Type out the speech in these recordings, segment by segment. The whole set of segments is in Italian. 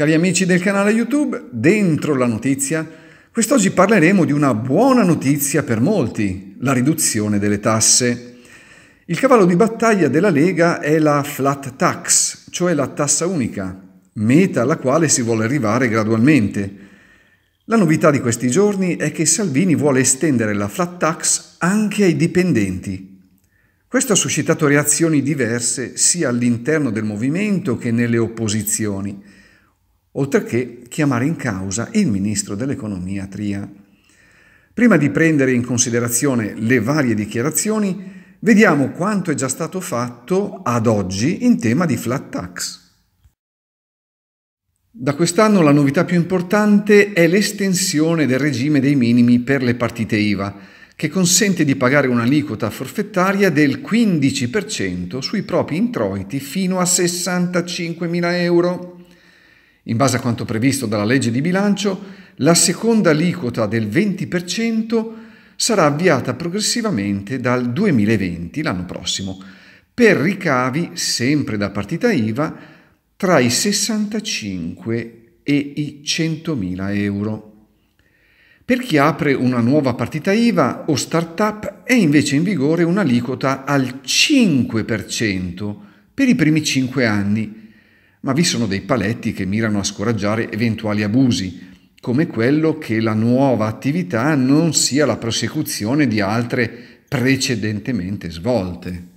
Cari amici del canale YouTube, dentro la notizia, quest'oggi parleremo di una buona notizia per molti, la riduzione delle tasse. Il cavallo di battaglia della Lega è la flat tax, cioè la tassa unica, meta alla quale si vuole arrivare gradualmente. La novità di questi giorni è che Salvini vuole estendere la flat tax anche ai dipendenti. Questo ha suscitato reazioni diverse sia all'interno del movimento che nelle opposizioni oltre che chiamare in causa il ministro dell'economia Tria. Prima di prendere in considerazione le varie dichiarazioni, vediamo quanto è già stato fatto ad oggi in tema di flat tax. Da quest'anno la novità più importante è l'estensione del regime dei minimi per le partite IVA, che consente di pagare un'aliquota forfettaria del 15% sui propri introiti fino a 65.000 euro. In base a quanto previsto dalla legge di bilancio, la seconda aliquota del 20% sarà avviata progressivamente dal 2020, l'anno prossimo, per ricavi sempre da partita IVA tra i 65 e i 100.000 euro. Per chi apre una nuova partita IVA o startup è invece in vigore un'aliquota al 5% per i primi 5 anni ma vi sono dei paletti che mirano a scoraggiare eventuali abusi, come quello che la nuova attività non sia la prosecuzione di altre precedentemente svolte.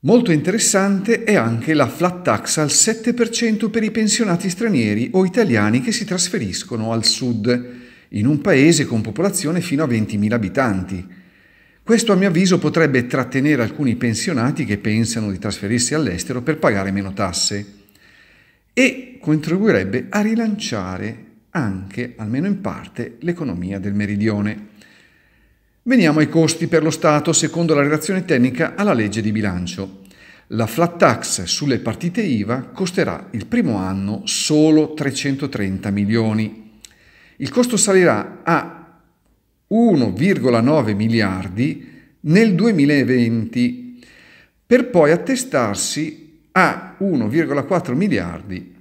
Molto interessante è anche la flat tax al 7% per i pensionati stranieri o italiani che si trasferiscono al sud, in un paese con popolazione fino a 20.000 abitanti. Questo a mio avviso potrebbe trattenere alcuni pensionati che pensano di trasferirsi all'estero per pagare meno tasse e contribuirebbe a rilanciare anche, almeno in parte, l'economia del meridione. Veniamo ai costi per lo Stato secondo la relazione tecnica alla legge di bilancio. La flat tax sulle partite IVA costerà il primo anno solo 330 milioni. Il costo salirà a 1,9 miliardi nel 2020 per poi attestarsi a 1,4 miliardi.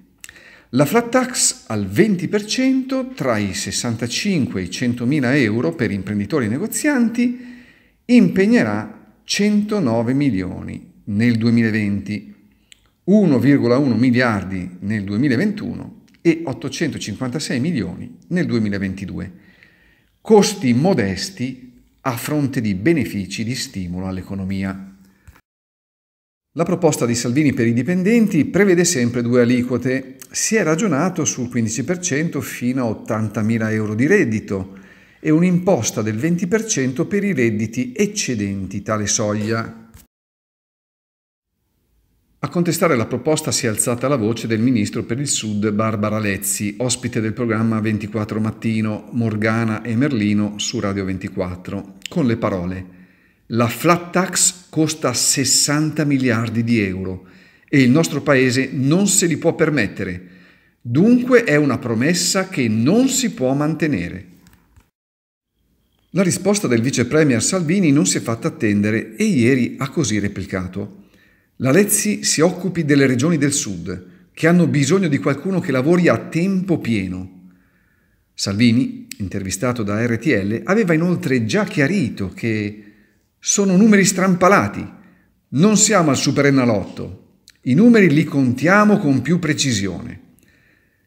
La flat tax al 20% tra i 65 e i 100 mila euro per imprenditori e negozianti impegnerà 109 milioni nel 2020, 1,1 miliardi nel 2021 e 856 milioni nel 2022 costi modesti a fronte di benefici di stimolo all'economia. La proposta di Salvini per i dipendenti prevede sempre due aliquote. Si è ragionato sul 15% fino a 80.000 euro di reddito e un'imposta del 20% per i redditi eccedenti tale soglia. A contestare la proposta si è alzata la voce del ministro per il Sud Barbara Lezzi, ospite del programma 24 Mattino, Morgana e Merlino su Radio 24, con le parole La flat tax costa 60 miliardi di euro e il nostro paese non se li può permettere. Dunque è una promessa che non si può mantenere. La risposta del vice premier Salvini non si è fatta attendere e ieri ha così replicato. La Lezzi si occupi delle regioni del sud, che hanno bisogno di qualcuno che lavori a tempo pieno. Salvini, intervistato da RTL, aveva inoltre già chiarito che sono numeri strampalati, non siamo al superennalotto, i numeri li contiamo con più precisione.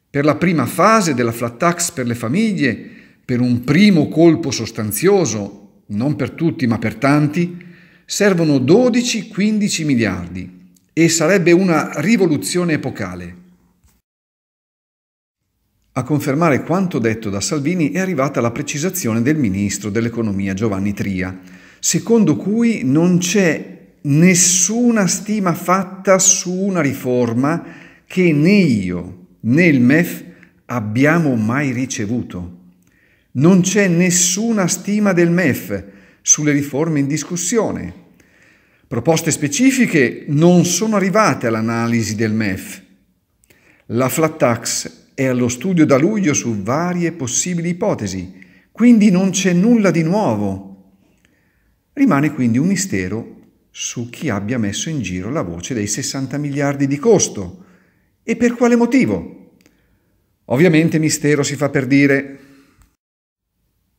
Per la prima fase della flat tax per le famiglie, per un primo colpo sostanzioso, non per tutti ma per tanti, servono 12-15 miliardi e sarebbe una rivoluzione epocale. A confermare quanto detto da Salvini è arrivata la precisazione del ministro dell'economia Giovanni Tria, secondo cui non c'è nessuna stima fatta su una riforma che né io né il MEF abbiamo mai ricevuto. Non c'è nessuna stima del MEF sulle riforme in discussione. Proposte specifiche non sono arrivate all'analisi del MEF. La flat tax è allo studio da luglio su varie possibili ipotesi, quindi non c'è nulla di nuovo. Rimane quindi un mistero su chi abbia messo in giro la voce dei 60 miliardi di costo e per quale motivo. Ovviamente mistero si fa per dire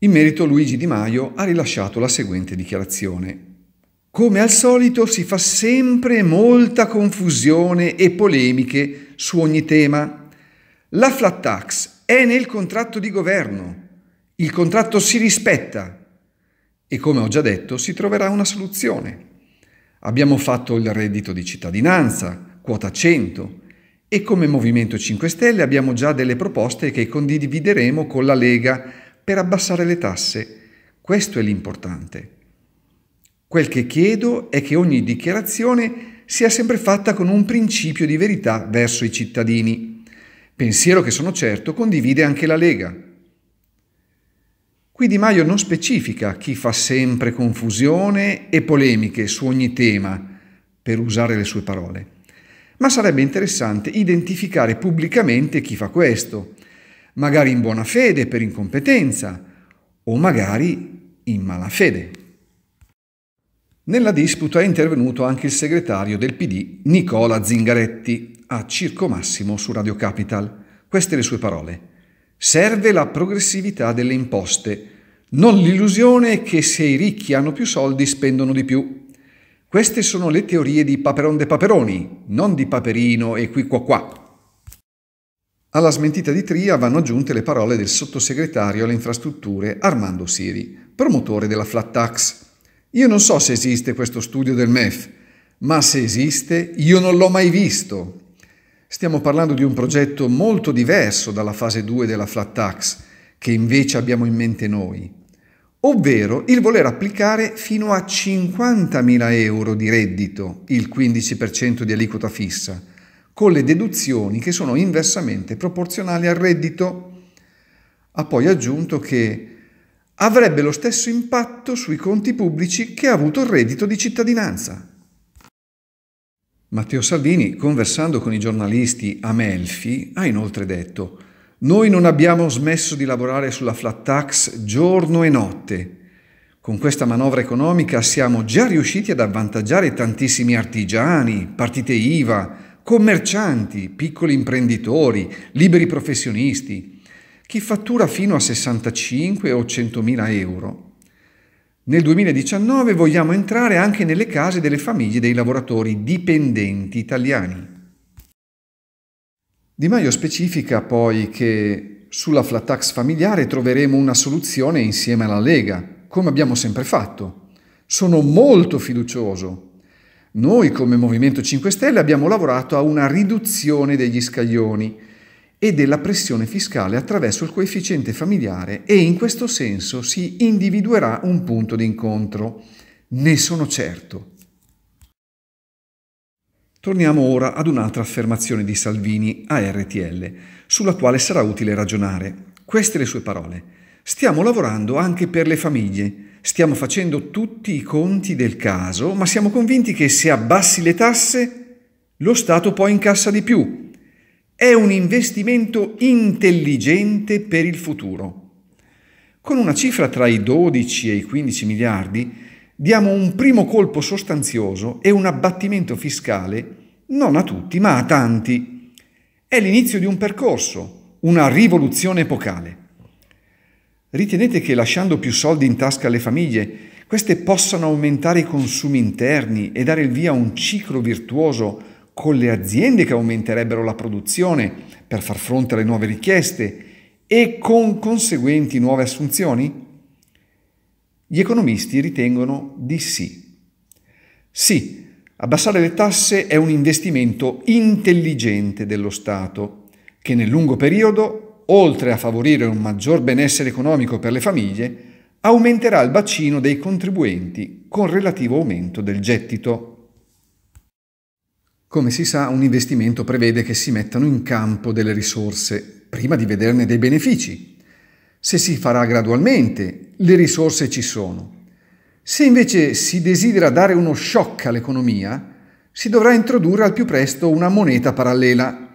in merito Luigi Di Maio ha rilasciato la seguente dichiarazione. Come al solito si fa sempre molta confusione e polemiche su ogni tema. La flat tax è nel contratto di governo. Il contratto si rispetta e come ho già detto si troverà una soluzione. Abbiamo fatto il reddito di cittadinanza, quota 100 e come Movimento 5 Stelle abbiamo già delle proposte che condivideremo con la Lega per abbassare le tasse. Questo è l'importante. Quel che chiedo è che ogni dichiarazione sia sempre fatta con un principio di verità verso i cittadini, pensiero che sono certo condivide anche la Lega. Qui Di Maio non specifica chi fa sempre confusione e polemiche su ogni tema, per usare le sue parole, ma sarebbe interessante identificare pubblicamente chi fa questo magari in buona fede per incompetenza o magari in malafede. Nella disputa è intervenuto anche il segretario del PD Nicola Zingaretti a Circo Massimo su Radio Capital. Queste le sue parole. Serve la progressività delle imposte, non l'illusione che se i ricchi hanno più soldi spendono di più. Queste sono le teorie di Paperon de Paperoni, non di Paperino e qui qua qua. Alla smentita di Tria vanno aggiunte le parole del sottosegretario alle infrastrutture Armando Siri, promotore della flat tax. Io non so se esiste questo studio del MEF, ma se esiste io non l'ho mai visto. Stiamo parlando di un progetto molto diverso dalla fase 2 della flat tax, che invece abbiamo in mente noi, ovvero il voler applicare fino a 50.000 euro di reddito il 15% di aliquota fissa con le deduzioni che sono inversamente proporzionali al reddito. Ha poi aggiunto che avrebbe lo stesso impatto sui conti pubblici che ha avuto il reddito di cittadinanza. Matteo Salvini, conversando con i giornalisti a Melfi, ha inoltre detto «Noi non abbiamo smesso di lavorare sulla flat tax giorno e notte. Con questa manovra economica siamo già riusciti ad avvantaggiare tantissimi artigiani, partite IVA, commercianti, piccoli imprenditori, liberi professionisti, chi fattura fino a 65 o 100.000 euro. Nel 2019 vogliamo entrare anche nelle case delle famiglie dei lavoratori dipendenti italiani. Di Maio specifica poi che sulla flat tax familiare troveremo una soluzione insieme alla Lega, come abbiamo sempre fatto. Sono molto fiducioso noi come Movimento 5 Stelle abbiamo lavorato a una riduzione degli scaglioni e della pressione fiscale attraverso il coefficiente familiare e in questo senso si individuerà un punto d'incontro. Ne sono certo. Torniamo ora ad un'altra affermazione di Salvini a RTL, sulla quale sarà utile ragionare. Queste le sue parole. Stiamo lavorando anche per le famiglie. Stiamo facendo tutti i conti del caso, ma siamo convinti che se abbassi le tasse lo Stato poi incassa di più. È un investimento intelligente per il futuro. Con una cifra tra i 12 e i 15 miliardi diamo un primo colpo sostanzioso e un abbattimento fiscale non a tutti, ma a tanti. È l'inizio di un percorso, una rivoluzione epocale. Ritenete che lasciando più soldi in tasca alle famiglie, queste possano aumentare i consumi interni e dare il via a un ciclo virtuoso con le aziende che aumenterebbero la produzione per far fronte alle nuove richieste e con conseguenti nuove assunzioni? Gli economisti ritengono di sì. Sì, abbassare le tasse è un investimento intelligente dello Stato che nel lungo periodo oltre a favorire un maggior benessere economico per le famiglie, aumenterà il bacino dei contribuenti con relativo aumento del gettito. Come si sa, un investimento prevede che si mettano in campo delle risorse prima di vederne dei benefici. Se si farà gradualmente, le risorse ci sono. Se invece si desidera dare uno shock all'economia, si dovrà introdurre al più presto una moneta parallela,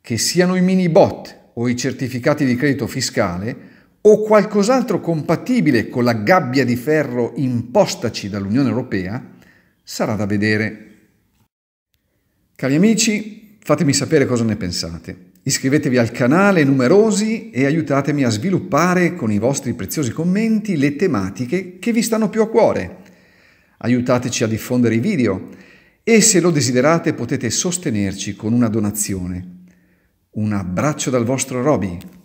che siano i mini bot o i certificati di credito fiscale o qualcos'altro compatibile con la gabbia di ferro impostaci dall'Unione Europea, sarà da vedere. Cari amici, fatemi sapere cosa ne pensate. Iscrivetevi al canale numerosi e aiutatemi a sviluppare con i vostri preziosi commenti le tematiche che vi stanno più a cuore. Aiutateci a diffondere i video e se lo desiderate potete sostenerci con una donazione un abbraccio dal vostro Roby.